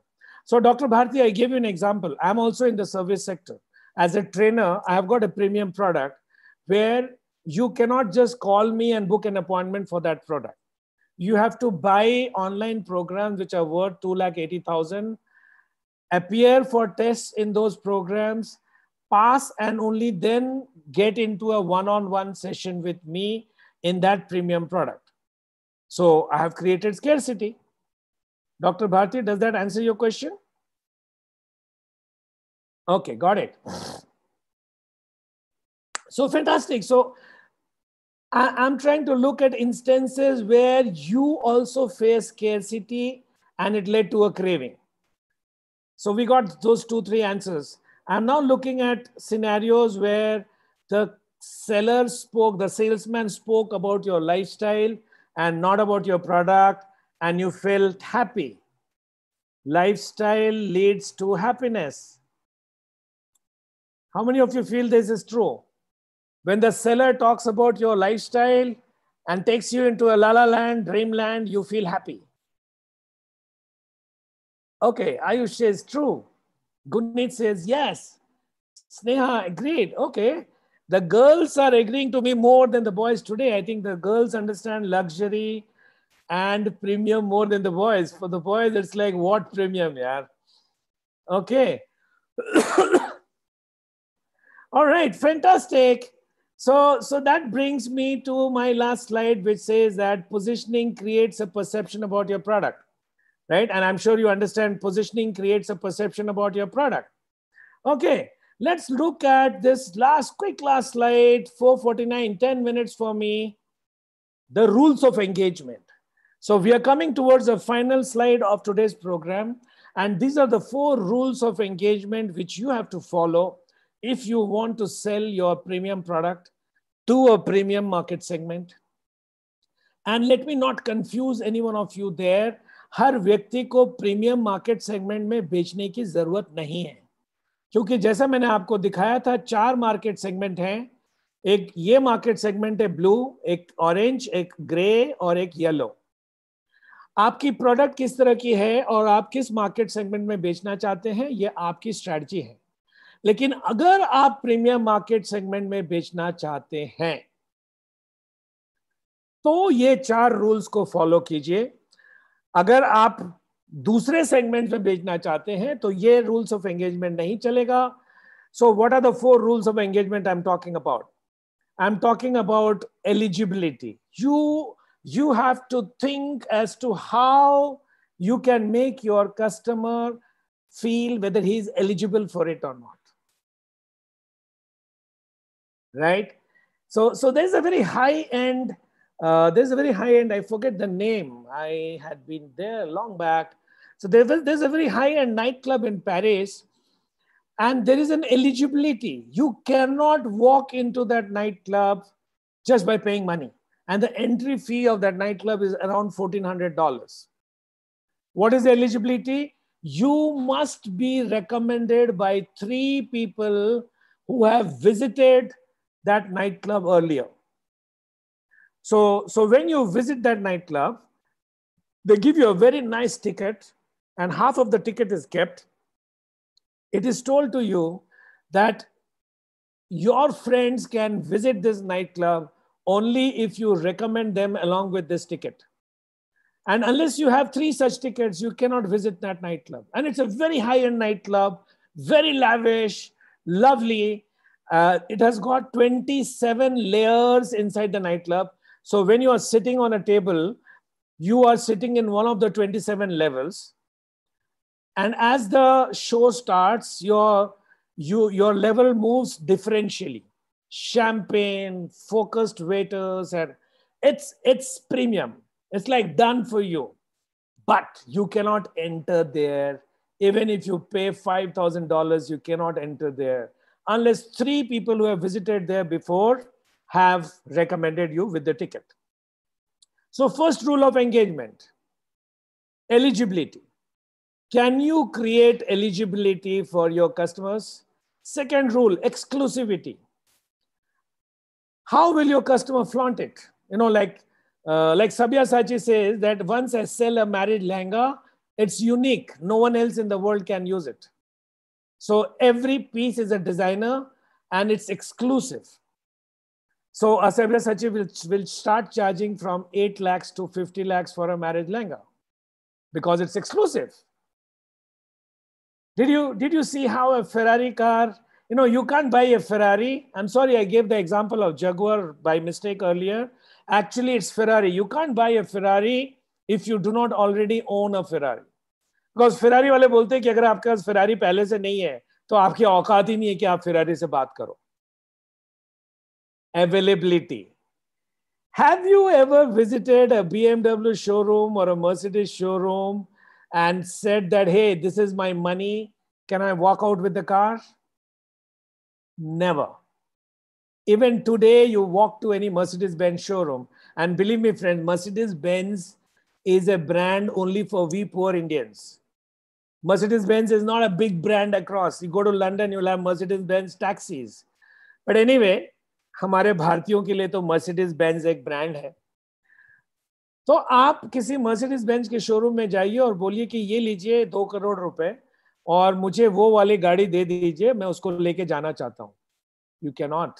so dr bharti i gave you an example i'm also in the service sector as a trainer i have got a premium product where you cannot just call me and book an appointment for that product you have to buy online programs which are worth 2 lakh 80000 appear for tests in those programs pass and only then get into a one on one session with me in that premium product so i have created scarcity dr bharti does that answer your question okay got it so fantastic. So I, am trying to look at instances where you also face scarcity and it led to a craving. So we got those two, three answers. I'm now looking at scenarios where the seller spoke, the salesman spoke about your lifestyle and not about your product, and you felt happy. Lifestyle leads to happiness. How many of you feel this is true? When the seller talks about your lifestyle and takes you into a la la land, dreamland, you feel happy. Okay, Ayush says true. Gunit says yes. Sneha agreed. Okay, the girls are agreeing to me more than the boys today. I think the girls understand luxury and premium more than the boys. For the boys, it's like what premium, yeah. Okay. All right, fantastic. So, so that brings me to my last slide, which says that positioning creates a perception about your product, right? And I'm sure you understand positioning creates a perception about your product. Okay, let's look at this last quick last slide 449 10 minutes for me the rules of engagement so we are coming towards the final slide of today's program and these are the four rules of engagement which you have to follow if you want to sell your premium product to a premium market segment and let me not confuse any one of you there हर व्यक्ति को premium market segment में बेचने की जरूरत नहीं है क्योंकि जैसा मैंने आपको दिखाया था चार मार्केट सेगमेंट हैं एक ये मार्केट सेगमेंट है ब्लू एक ऑरेंज एक ग्रे और एक येलो आपकी प्रोडक्ट किस तरह की है और आप किस मार्केट सेगमेंट में बेचना चाहते हैं ये आपकी स्ट्रेटजी है लेकिन अगर आप प्रीमियम मार्केट सेगमेंट में बेचना चाहते हैं तो ये चार रूल्स को फॉलो कीजिए अगर आप दूसरे सेगमेंट में बेचना चाहते हैं तो ये रूल्स ऑफ एंगेजमेंट नहीं चलेगा so what are the four rules of engagement I am talking about I am talking about eligibility you you have to think as to how you can make your customer feel whether he is eligible for it और not right? So, so there's a very high end, uh, there's a very high end, I forget the name. I had been there long back. So there was, there's a very high end nightclub in Paris and there is an eligibility. You cannot walk into that nightclub just by paying money. And the entry fee of that nightclub is around $1,400. What is the eligibility? You must be recommended by three people who have visited that nightclub earlier. So, so when you visit that nightclub, they give you a very nice ticket, and half of the ticket is kept. It is told to you that your friends can visit this nightclub only if you recommend them along with this ticket. And unless you have three such tickets, you cannot visit that nightclub. And it's a very high end nightclub, very lavish, lovely, uh, it has got 27 layers inside the nightclub. So when you are sitting on a table, you are sitting in one of the 27 levels. And as the show starts, your, you, your level moves differentially. Champagne, focused waiters, and it's, it's premium. It's like done for you. But you cannot enter there. Even if you pay $5,000, you cannot enter there unless three people who have visited there before have recommended you with the ticket. So first rule of engagement, eligibility. Can you create eligibility for your customers? Second rule, exclusivity. How will your customer flaunt it? You know, like, uh, like Sabya Sachi says that once I sell a married langa, it's unique. No one else in the world can use it. So every piece is a designer and it's exclusive. So a Sachi will, will start charging from 8 lakhs to 50 lakhs for a marriage lehenga because it's exclusive. Did you, did you see how a Ferrari car, you know, you can't buy a Ferrari. I'm sorry, I gave the example of Jaguar by mistake earlier. Actually, it's Ferrari. You can't buy a Ferrari if you do not already own a Ferrari. Because Ferrari वाले बोलते हैं कि अगर आपके पास फिरारी पहले से नहीं है तो आपकी औकात ही नहीं है कि आप फिरारी से बात करो availability. Have you ever visited a BMW showroom or a Mercedes showroom and said that, hey, this is my money, can I walk out with the car? Never. Even today, you walk to any Mercedes Benz showroom, and believe me, friend, Mercedes Benz is a brand only for we poor Indians. Mercedes Benz is not a big brand across. You go to London, you'll have Mercedes Benz taxis. But anyway, हमारे भारतीयों के लिए तो Mercedes Benz एक brand है तो आप किसी मर्सिडीज बेंज के शोरूम में जाइए और बोलिए कि ये लीजिए दो करोड़ रुपए और मुझे वो वाली गाड़ी दे दीजिए मैं उसको लेके जाना चाहता हूँ you cannot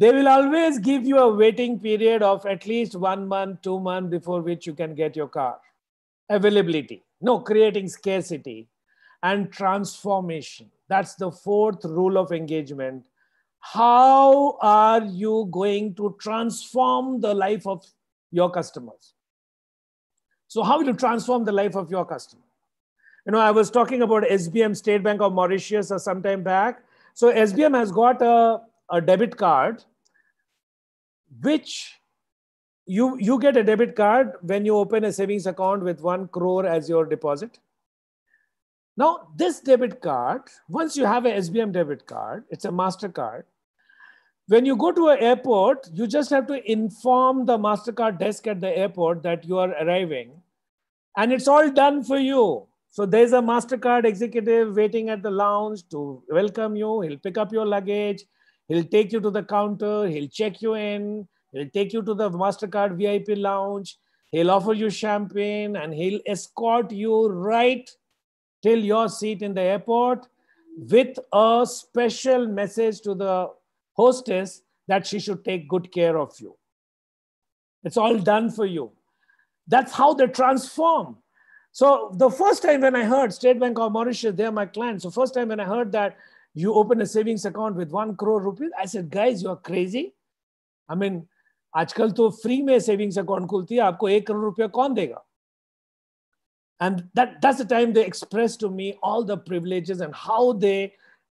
they will always give you a waiting period of at least one month, two months before which you can get your car. availability, no, creating scarcity and transformation. That's the fourth rule of engagement. How are you going to transform the life of your customers? So, how will you transform the life of your customer? You know, I was talking about SBM State Bank of Mauritius or uh, sometime back. So, SBM has got a, a debit card which you you get a debit card when you open a savings account with 1 crore as your deposit now this debit card once you have a sbm debit card it's a mastercard when you go to an airport you just have to inform the mastercard desk at the airport that you are arriving and it's all done for you so there's a mastercard executive waiting at the lounge to welcome you he'll pick up your luggage he'll take you to the counter he'll check you in He'll take you to the MasterCard VIP lounge. He'll offer you champagne and he'll escort you right till your seat in the airport with a special message to the hostess that she should take good care of you. It's all done for you. That's how they transform. So the first time when I heard State Bank of Mauritius, they're my clients. So first time when I heard that you open a savings account with one crore rupees, I said, guys, you're crazy. I mean, आजकल तो free में savings account खुलती है आपको एक करोड़ रुपया कौन देगा and that that's the time they express to me all the privileges and how they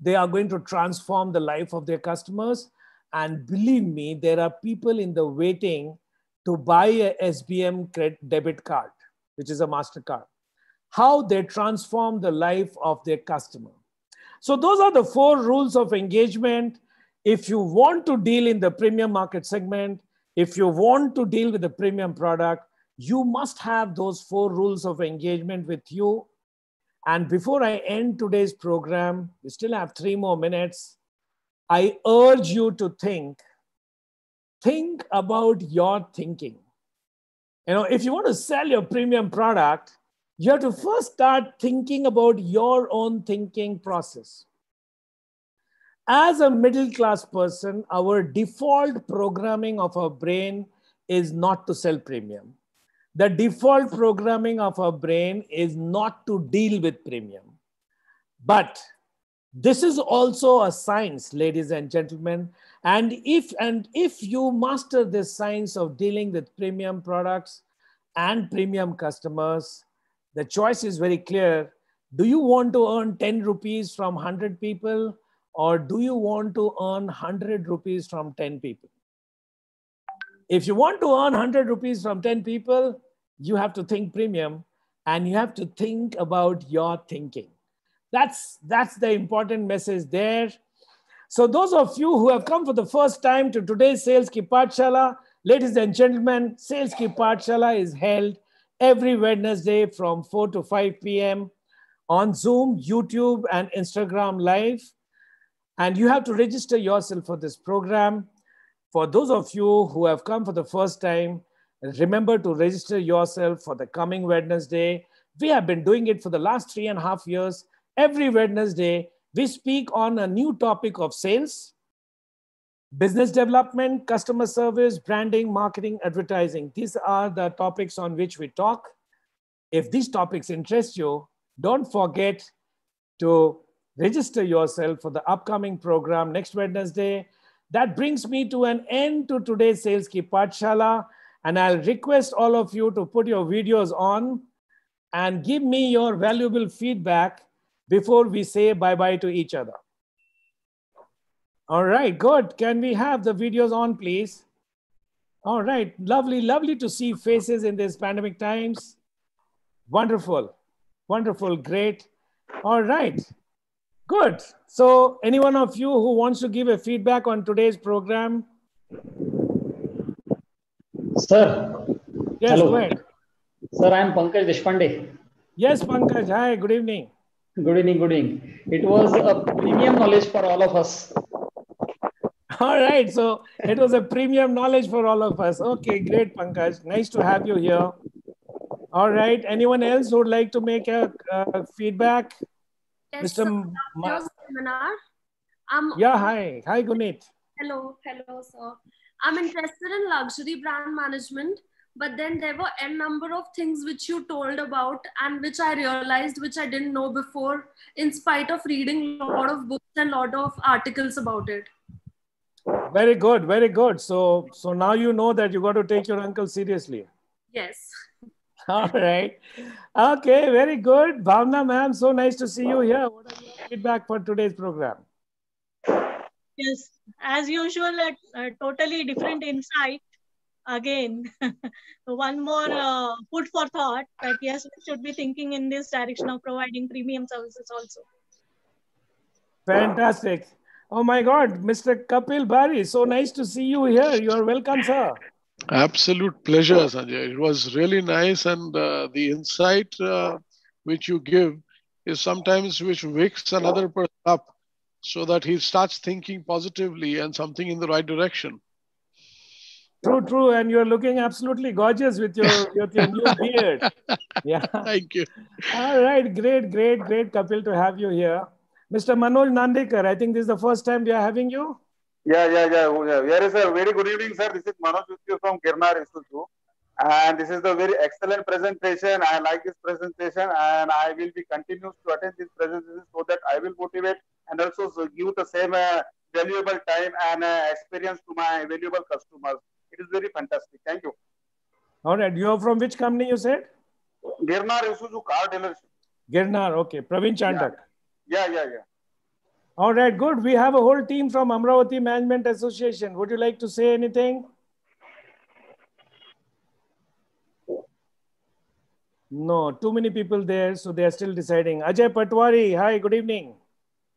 they are going to transform the life of their customers and believe me there are people in the waiting to buy a sbm credit debit card which is a mastercard how they transform the life of their customer so those are the four rules of engagement if you want to deal in the premium market segment if you want to deal with a premium product, you must have those four rules of engagement with you. And before I end today's program, we still have three more minutes. I urge you to think. Think about your thinking. You know, if you want to sell your premium product, you have to first start thinking about your own thinking process as a middle class person, our default programming of our brain is not to sell premium. The default programming of our brain is not to deal with premium. But this is also a science, ladies and gentlemen. And if, and if you master this science of dealing with premium products and premium customers, the choice is very clear. Do you want to earn 10 rupees from 100 people or do you want to earn 100 rupees from 10 people? If you want to earn 100 rupees from 10 people, you have to think premium and you have to think about your thinking. That's, that's the important message there. So those of you who have come for the first time to today's Sales Ki Patshala, ladies and gentlemen, Sales Ki Patshala is held every Wednesday from 4 to 5 p.m. on Zoom, YouTube, and Instagram Live. And you have to register yourself for this program. For those of you who have come for the first time, remember to register yourself for the coming Wednesday. We have been doing it for the last three and a half years. Every Wednesday, we speak on a new topic of sales, business development, customer service, branding, marketing, advertising. These are the topics on which we talk. If these topics interest you, don't forget to register yourself for the upcoming program next Wednesday. That brings me to an end to today's Sales Ki Patshala. And I'll request all of you to put your videos on and give me your valuable feedback before we say bye bye to each other. All right, good. Can we have the videos on, please? All right, lovely, lovely to see faces in these pandemic times. Wonderful, wonderful, great. All right. Good. So, any one of you who wants to give a feedback on today's program? Sir. Yes, Hello. go ahead. Sir, I am Pankaj Deshpande. Yes, Pankaj. Hi, good evening. Good evening, good evening. It was a premium knowledge for all of us. All right. So, it was a premium knowledge for all of us. Okay, great, Pankaj. Nice to have you here. All right. Anyone else who would like to make a uh, feedback? Mr. Ma seminar. I'm yeah, hi. Hi, Gunit. Hello, hello, sir. I'm interested in luxury brand management, but then there were n number of things which you told about and which I realized which I didn't know before, in spite of reading a lot of books and a lot of articles about it. Very good, very good. So so now you know that you got to take your uncle seriously. Yes. All right. Okay, very good. Bhavna, ma'am, so nice to see you here. What are your feedback for today's program? Yes, as usual, a, a totally different insight. Again, one more uh, food for thought that yes, we should be thinking in this direction of providing premium services also. Fantastic. Oh my God, Mr. Kapil Bari, so nice to see you here. You are welcome, sir. Absolute pleasure, Sanjay. It was really nice, and uh, the insight uh, which you give is sometimes which wakes another person up so that he starts thinking positively and something in the right direction. True, true, and you're looking absolutely gorgeous with your with your new beard. Yeah. Thank you. All right, great, great, great, Kapil, to have you here, Mr. Manoj Nandekar. I think this is the first time we are having you. Yeah, yeah, yeah. Very, sir. Very good evening, sir. This is Manoj Vithu from Girnar Institute. And this is the very excellent presentation. I like this presentation and I will be continuous to attend this presentation so that I will motivate and also give the same uh, valuable time and uh, experience to my valuable customers. It is very fantastic. Thank you. All right. You are from which company you said? Girnar Isuzu Car Dealership. Girnar. Okay. Praveen Chandak. Yeah, yeah, yeah. yeah. All right, good. We have a whole team from Amravati Management Association. Would you like to say anything? No, too many people there, so they are still deciding. Ajay Patwari, hi, good evening.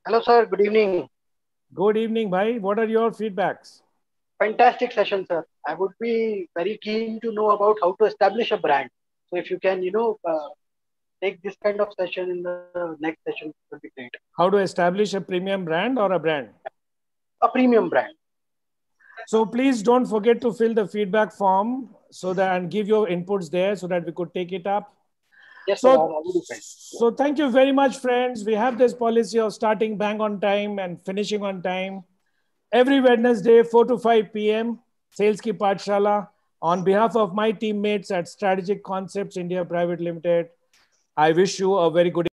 Hello, sir. Good evening. Good evening, bhai. What are your feedbacks? Fantastic session, sir. I would be very keen to know about how to establish a brand. So if you can, you know, uh, take this kind of session in the next session would be great. How to establish a premium brand or a brand? A premium brand. So please don't forget to fill the feedback form so that and give your inputs there so that we could take it up. Yes, so, so thank you very much, friends. We have this policy of starting bang on time and finishing on time. Every Wednesday, 4 to 5 p.m., Sales Ki Patshala. On behalf of my teammates at Strategic Concepts India Private Limited, I wish you a very good